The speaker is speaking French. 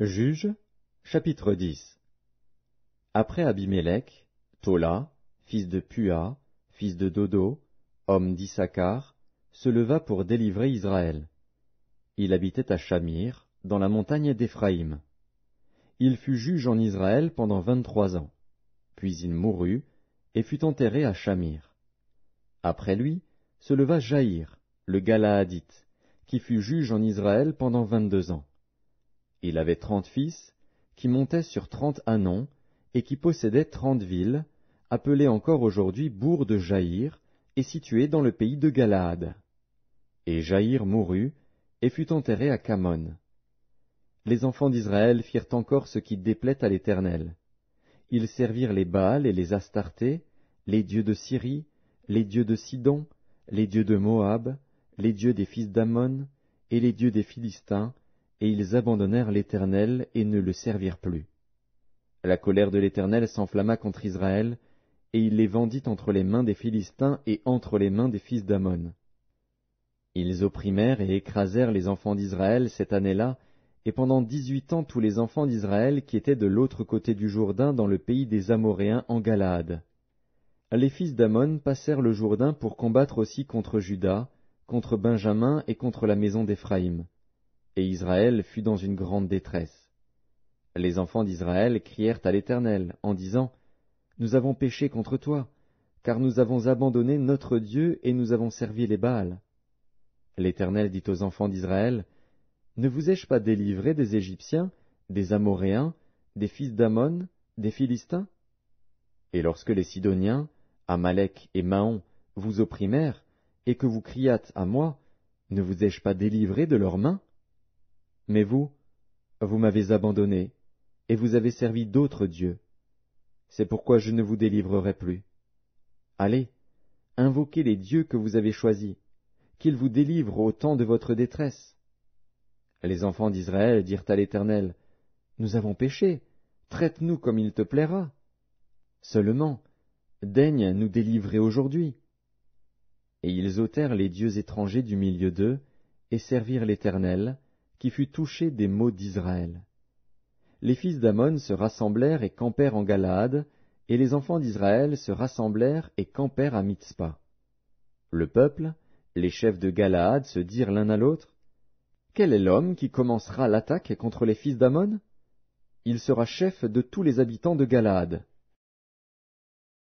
Juge, chapitre 10 Après Abimélec, Tola, fils de Pua, fils de Dodo, homme d'Issachar, se leva pour délivrer Israël. Il habitait à Chamir, dans la montagne d'Éphraïm. Il fut juge en Israël pendant vingt-trois ans. Puis il mourut et fut enterré à Chamir. Après lui, se leva Jaïr, le Galaadite, qui fut juge en Israël pendant vingt-deux ans. Il avait trente fils, qui montaient sur trente anons, et qui possédaient trente villes, appelées encore aujourd'hui bourg de Jaïr, et situées dans le pays de Galaad. Et Jaïr mourut, et fut enterré à Camon. Les enfants d'Israël firent encore ce qui déplaît à l'Éternel. Ils servirent les Baals et les Astartés, les dieux de Syrie, les dieux de Sidon, les dieux de Moab, les dieux des fils d'Amon, et les dieux des Philistins, et ils abandonnèrent l'Éternel et ne le servirent plus. La colère de l'Éternel s'enflamma contre Israël, et il les vendit entre les mains des Philistins et entre les mains des fils d'Amon. Ils opprimèrent et écrasèrent les enfants d'Israël cette année-là, et pendant dix-huit ans tous les enfants d'Israël qui étaient de l'autre côté du Jourdain dans le pays des Amoréens en Galaad. Les fils d'Amon passèrent le Jourdain pour combattre aussi contre Juda, contre Benjamin et contre la maison d'Éphraïm et Israël fut dans une grande détresse. Les enfants d'Israël crièrent à l'Éternel, en disant, Nous avons péché contre toi, car nous avons abandonné notre Dieu et nous avons servi les Baals. L'Éternel dit aux enfants d'Israël, Ne vous ai-je pas délivré des Égyptiens, des Amoréens, des fils d'Ammon, des Philistins Et lorsque les Sidoniens, Amalek et Mahon vous opprimèrent, et que vous criâtes à moi, ne vous ai-je pas délivré de leurs mains mais vous, vous m'avez abandonné, et vous avez servi d'autres dieux. C'est pourquoi je ne vous délivrerai plus. Allez, invoquez les dieux que vous avez choisis, qu'ils vous délivrent au temps de votre détresse. Les enfants d'Israël dirent à l'Éternel, Nous avons péché, traite-nous comme il te plaira. Seulement, daigne nous délivrer aujourd'hui. Et ils ôtèrent les dieux étrangers du milieu d'eux, et servirent l'Éternel, qui fut touché des maux d'Israël. Les fils d'Amon se rassemblèrent et campèrent en Galaad, et les enfants d'Israël se rassemblèrent et campèrent à Mitzpah. Le peuple, les chefs de Galaad se dirent l'un à l'autre, Quel est l'homme qui commencera l'attaque contre les fils d'Amon Il sera chef de tous les habitants de Galaad.